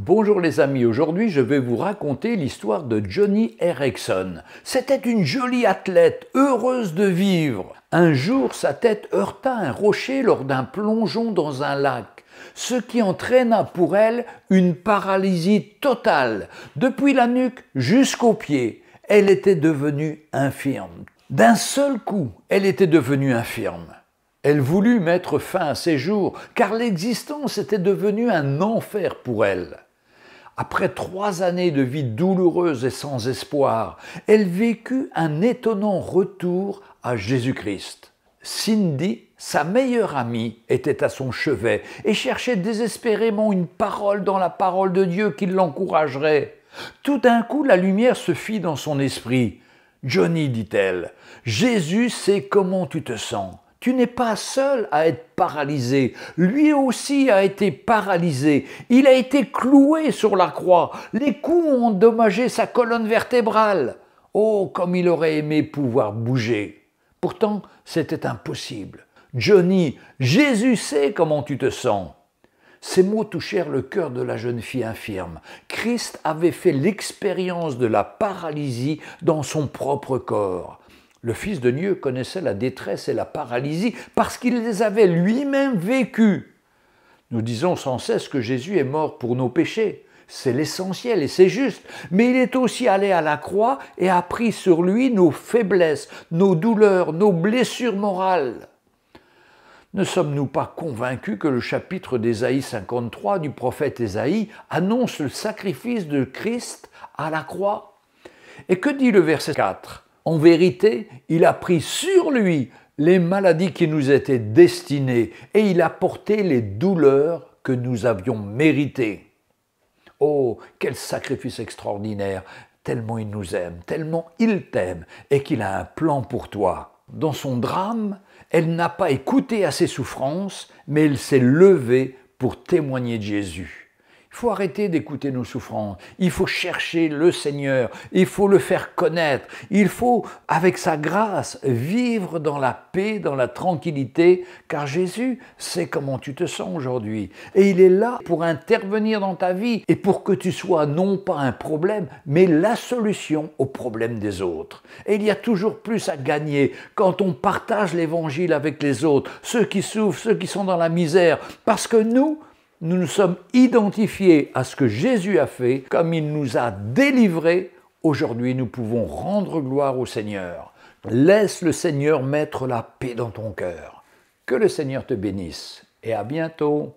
Bonjour les amis, aujourd'hui je vais vous raconter l'histoire de Johnny Erickson. C'était une jolie athlète, heureuse de vivre. Un jour, sa tête heurta un rocher lors d'un plongeon dans un lac, ce qui entraîna pour elle une paralysie totale, depuis la nuque jusqu'aux pieds. Elle était devenue infirme. D'un seul coup, elle était devenue infirme. Elle voulut mettre fin à ses jours, car l'existence était devenue un enfer pour elle. Après trois années de vie douloureuse et sans espoir, elle vécut un étonnant retour à Jésus-Christ. Cindy, sa meilleure amie, était à son chevet et cherchait désespérément une parole dans la parole de Dieu qui l'encouragerait. Tout d'un coup, la lumière se fit dans son esprit. Johnny, dit-elle, Jésus sait comment tu te sens. Tu n'es pas seul à être paralysé. Lui aussi a été paralysé. Il a été cloué sur la croix. Les coups ont endommagé sa colonne vertébrale. Oh, comme il aurait aimé pouvoir bouger. Pourtant, c'était impossible. Johnny, Jésus sait comment tu te sens. Ces mots touchèrent le cœur de la jeune fille infirme. Christ avait fait l'expérience de la paralysie dans son propre corps. Le Fils de Dieu connaissait la détresse et la paralysie parce qu'il les avait lui-même vécues. Nous disons sans cesse que Jésus est mort pour nos péchés. C'est l'essentiel et c'est juste. Mais il est aussi allé à la croix et a pris sur lui nos faiblesses, nos douleurs, nos blessures morales. Ne sommes-nous pas convaincus que le chapitre d'Ésaïe 53 du prophète Ésaïe annonce le sacrifice de Christ à la croix Et que dit le verset 4 en vérité, il a pris sur lui les maladies qui nous étaient destinées et il a porté les douleurs que nous avions méritées. Oh, quel sacrifice extraordinaire, tellement il nous aime, tellement il t'aime et qu'il a un plan pour toi. Dans son drame, elle n'a pas écouté à ses souffrances, mais elle s'est levée pour témoigner de Jésus faut arrêter d'écouter nos souffrances. Il faut chercher le Seigneur. Il faut le faire connaître. Il faut, avec sa grâce, vivre dans la paix, dans la tranquillité, car Jésus sait comment tu te sens aujourd'hui. Et il est là pour intervenir dans ta vie et pour que tu sois non pas un problème, mais la solution au problème des autres. Et il y a toujours plus à gagner quand on partage l'évangile avec les autres, ceux qui souffrent, ceux qui sont dans la misère, parce que nous, nous nous sommes identifiés à ce que Jésus a fait, comme il nous a délivrés, aujourd'hui nous pouvons rendre gloire au Seigneur. Laisse le Seigneur mettre la paix dans ton cœur. Que le Seigneur te bénisse et à bientôt.